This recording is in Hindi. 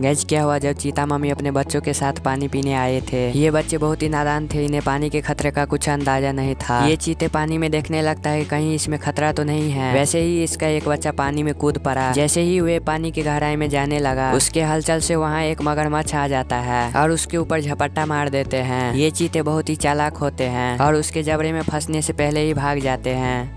गैज क्या हुआ जब चीता मम्मी अपने बच्चों के साथ पानी पीने आए थे ये बच्चे बहुत ही नादान थे इन्हें पानी के खतरे का कुछ अंदाजा नहीं था ये चीते पानी में देखने लगता है कहीं इसमें खतरा तो नहीं है वैसे ही इसका एक बच्चा पानी में कूद पड़ा जैसे ही वे पानी की गहराई में जाने लगा उसके हलचल से वहाँ एक मगरमच्छ आ जाता है और उसके ऊपर झपट्टा मार देते हैं ये चीते बहुत ही चालाक होते हैं और उसके जबड़े में फंसने से पहले ही भाग जाते हैं